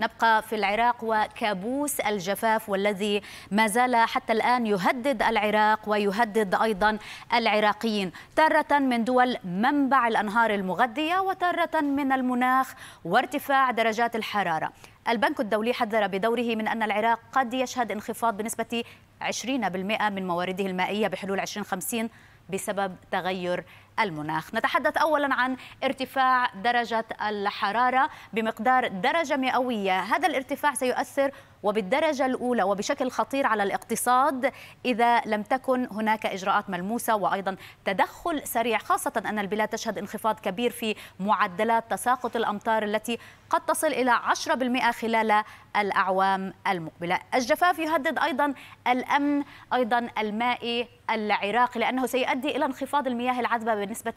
نبقى في العراق وكابوس الجفاف والذي ما زال حتى الآن يهدد العراق ويهدد أيضا العراقيين تارة من دول منبع الأنهار المغذية وتارة من المناخ وارتفاع درجات الحرارة البنك الدولي حذر بدوره من أن العراق قد يشهد انخفاض بنسبة 20% من موارده المائية بحلول 2050 بسبب تغير المناخ نتحدث أولا عن ارتفاع درجة الحرارة بمقدار درجة مئوية هذا الارتفاع سيؤثر وبالدرجة الأولى وبشكل خطير على الاقتصاد إذا لم تكن هناك إجراءات ملموسة وأيضا تدخل سريع خاصة أن البلاد تشهد انخفاض كبير في معدلات تساقط الأمطار التي قد تصل إلى 10% خلال الأعوام المقبلة الجفاف يهدد أيضا الأمن أيضا المائي العراقي لأنه سيؤدي إلى انخفاض المياه العذبة بنسبة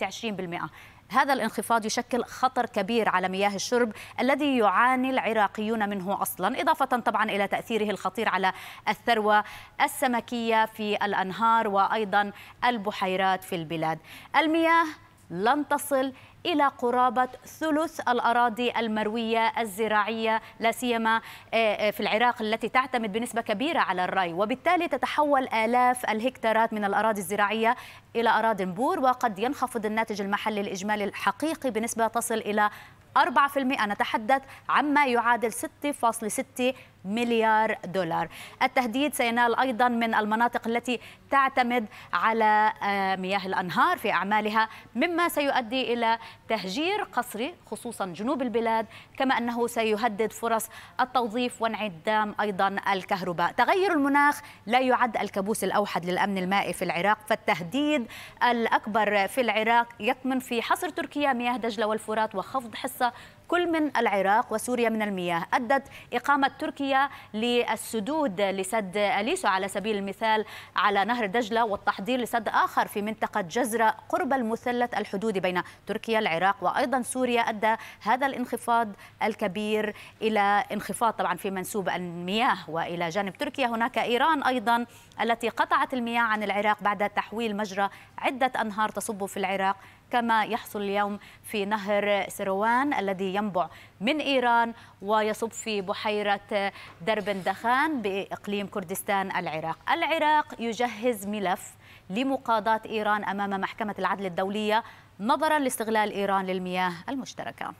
20% هذا الانخفاض يشكل خطر كبير على مياه الشرب الذي يعاني العراقيون منه اصلا اضافه طبعا الى تاثيره الخطير على الثروه السمكيه في الانهار وايضا البحيرات في البلاد المياه لن تصل إلى قرابة ثلث الأراضي المروية الزراعية لا سيما آه، آه، في العراق التي تعتمد بنسبة كبيرة على الري وبالتالي تتحول آلاف الهكتارات من الأراضي الزراعية إلى أراضي بور وقد ينخفض الناتج المحلي الإجمالي الحقيقي بنسبة تصل إلى 4% نتحدث عما يعادل 6.6 مليار دولار التهديد سينال أيضا من المناطق التي تعتمد على آه، مياه الأنهار في أعمالها مما سيؤدي إلى تهجير قصري خصوصا جنوب البلاد كما أنه سيهدد فرص التوظيف وانعدام أيضا الكهرباء تغير المناخ لا يعد الكابوس الأوحد للأمن المائي في العراق فالتهديد الأكبر في العراق يكمن في حصر تركيا مياه دجلة والفرات وخفض حصة كل من العراق وسوريا من المياه أدت إقامة تركيا للسدود لسد أليسو على سبيل المثال على نهر دجلة والتحضير لسد آخر في منطقة جزرة قرب المثلث الحدودي بين تركيا العراق وأيضا سوريا أدى هذا الانخفاض الكبير إلى انخفاض طبعا في منسوب المياه وإلى جانب تركيا هناك إيران أيضا التي قطعت المياه عن العراق بعد تحويل مجرى عدة أنهار تصب في العراق كما يحصل اليوم في نهر سروان الذي ينبع من إيران ويصب في بحيرة دربندخان بإقليم كردستان العراق العراق يجهز ملف لمقاضاة إيران أمام محكمة العدل الدولية نظرا لاستغلال إيران للمياه المشتركة